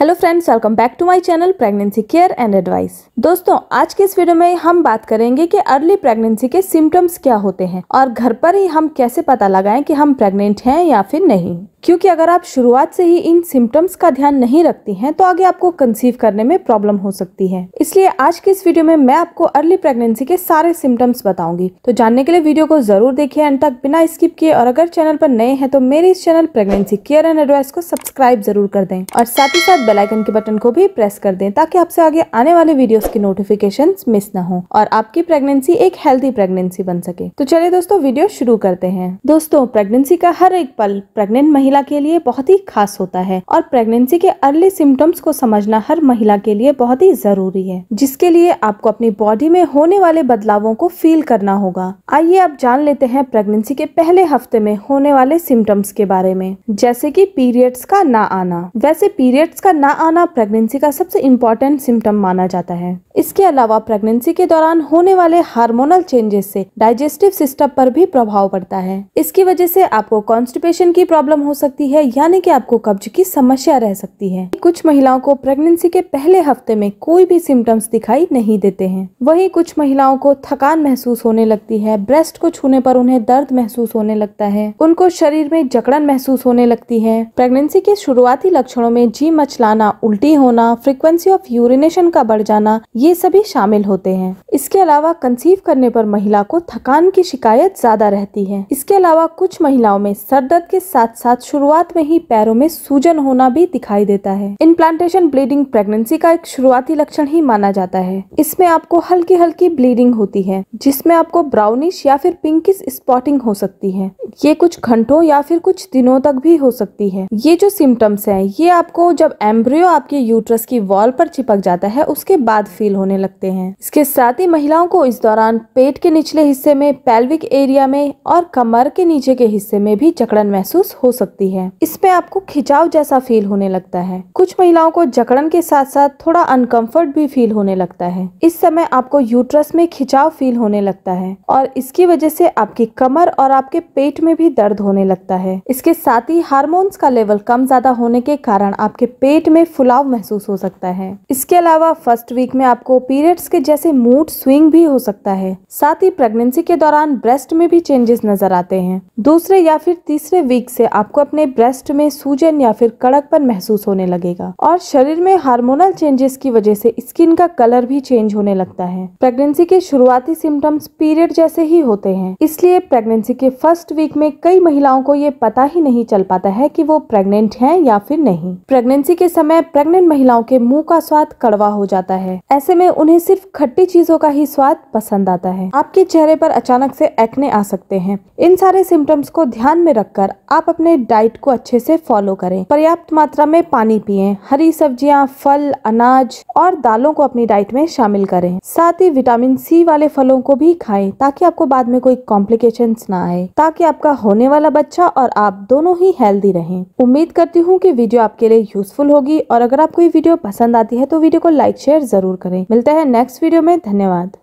hello friends welcome back to my channel pregnancy care and advice दोस्तों आज के इस वीडियो में हम बात करेंगे कि अर्ली प्रेगनेंसी के सिम्टम्स क्या होते हैं और घर पर ही हम कैसे पता लगाएं कि हम प्रेग्नेंट हैं या फिर नहीं क्योंकि अगर आप शुरुआत से ही इन सिम्टम्स का ध्यान नहीं रखती हैं तो आगे आपको कंसीव करने में प्रॉब्लम हो सकती है इसलिए आज के इस वीडियो में मैं आपको अर्ली प्रेगनेंसी के सारे सिम्टम्स बताऊंगी तो जानने के लिए वीडियो को जरूर देखिए एंड तक बिना स्किप किए और अगर चैनल पर नए हैं तो मेरे इस channel pregnancy care and advice को सब्सक्राइब जरूर कर दें और साथ ही साथ बेल आइकन के बटन को भी प्रेस कर दें ताकि आपसे आगे आने वाले वीडियोस की नोटिफिकेशन मिस ना हो और आपकी प्रेगनेंसी एक हेल्थी प्रेगनेंसी बन सके तो चलिए दोस्तों वीडियो शुरू करते हैं दोस्तों प्रेगनेंसी का हर एक पल प्रेगनेंट महिला के लिए बहुत ही खास होता है और प्रेगनेंसी के अर्ली सिम्टम्स को समझना हर महिला के लिए बहुत ही जरूरी है जिसके लिए आपको अपनी बॉडी में होने वाले बदलावों को फील करना होगा आइए आप जान लेते हैं प्रेगनेंसी के पहले हफ्ते में होने वाले सिम्टम्स के बारे में जैसे कि पीरियड्स का ना आना वैसे पीरियड्स का ना आना प्रेगनेंसी का सबसे इम्पोर्टेंट सिम्टम माना जाता है इसके अलावा प्रेगनेंसी के दौरान होने वाले हार्मोनल चेंजेस से डाइजेस्टिव सिस्टम पर भी प्रभाव पड़ता है इसकी वजह से आपको कॉन्स्टिपेशन की प्रॉब्लम हो सकती है यानी कि आपको कब्ज की समस्या रह सकती है कुछ महिलाओं को प्रेगनेंसी के पहले हफ्ते में कोई भी सिम्टम्स दिखाई नहीं देते हैं वही कुछ महिलाओं को थकान महसूस होने लगती है ब्रेस्ट को छूने पर उन्हें दर्द महसूस होने लगता है उनको शरीर में जकड़न महसूस होने लगती है प्रेगनेंसी के शुरुआती लक्षणों में जी मचला जाना उल्टी होना फ्रिक्वेंसी ऑफ यूरिनेशन का बढ़ जाना ये सभी शामिल होते हैं इसके अलावा कंसीव करने पर महिला को थकान की शिकायत ज्यादा रहती है इसके अलावा कुछ महिलाओं में सर दर्द के साथ साथ शुरुआत में ही पैरों में सूजन होना भी दिखाई देता है इम्प्लांटेशन ब्लीडिंग प्रेगनेंसी का एक शुरुआती लक्षण ही माना जाता है इसमें आपको हल्की हल्की ब्लीडिंग होती है जिसमें आपको ब्राउनिश या फिर पिंकिश स्पॉटिंग हो सकती है ये कुछ घंटों या फिर कुछ दिनों तक भी हो सकती है ये जो सिम्टम्स हैं ये आपको जब एम एम्ब्रियो आपके यूट्रस की वॉल पर चिपक जाता है उसके बाद फील होने लगते हैं इसके साथ ही महिलाओं को इस दौरान पेट के निचले हिस्से में पेल्विक एरिया में और कमर के नीचे के हिस्से में भी जकड़न महसूस हो सकती है इसमें आपको खिंचाव जैसा फील होने लगता है कुछ महिलाओं को जकड़न के साथ साथ थोड़ा अनकम्फर्ट भी फील होने लगता है इस समय आपको यूट्रस में खिंचाव फील होने लगता है और इसकी वजह से आपकी कमर और आपके पेट में भी दर्द होने लगता है इसके साथ ही हार्मोन्स का लेवल कम ज्यादा होने के कारण आपके पेट में फुलाव महसूस हो सकता है इसके अलावा फर्स्ट वीक में आपको पीरियड्स के जैसे मूड स्विंग भी हो सकता है साथ ही प्रेगनेंसी के दौरान ब्रेस्ट में भी चेंजेस नजर आते हैं दूसरे या फिर तीसरे वीक से आपको अपने ब्रेस्ट में सूजन या फिर कड़कपन महसूस होने लगेगा और शरीर में हार्मोनल चेंजेस की वजह से स्किन का कलर भी चेंज होने लगता है प्रेगनेंसी के शुरुआती सिम्टम्स पीरियड जैसे ही होते हैं इसलिए प्रेगनेंसी के फर्स्ट वीक में कई महिलाओं को ये पता ही नहीं चल पाता है कि वो प्रेग्नेंट हैं या फिर नहीं प्रेगनेंसी के समय प्रेग्नेंट महिलाओं के मुंह का स्वाद कड़वा हो जाता है ऐसे में उन्हें सिर्फ खट्टी चीजों का ही स्वाद पसंद आता है आपके चेहरे पर अचानक से एक्ने आ सकते हैं इन सारे सिम्टम्स को ध्यान में रखकर आप अपने डाइट को अच्छे से फॉलो करें पर्याप्त मात्रा में पानी पिए हरी सब्जियाँ फल अनाज और दालों को अपनी डाइट में शामिल करें साथ ही विटामिन सी वाले फलों को भी खाए ताकि आपको बाद में कोई कॉम्प्लिकेशन न आए ताकि आपका होने वाला बच्चा और आप दोनों ही हेल्दी रहे उम्मीद करती हूँ की वीडियो आपके लिए यूजफुल हो होगी और अगर आपको ये वीडियो पसंद आती है तो वीडियो को लाइक शेयर जरूर करें मिलते हैं नेक्स्ट वीडियो में धन्यवाद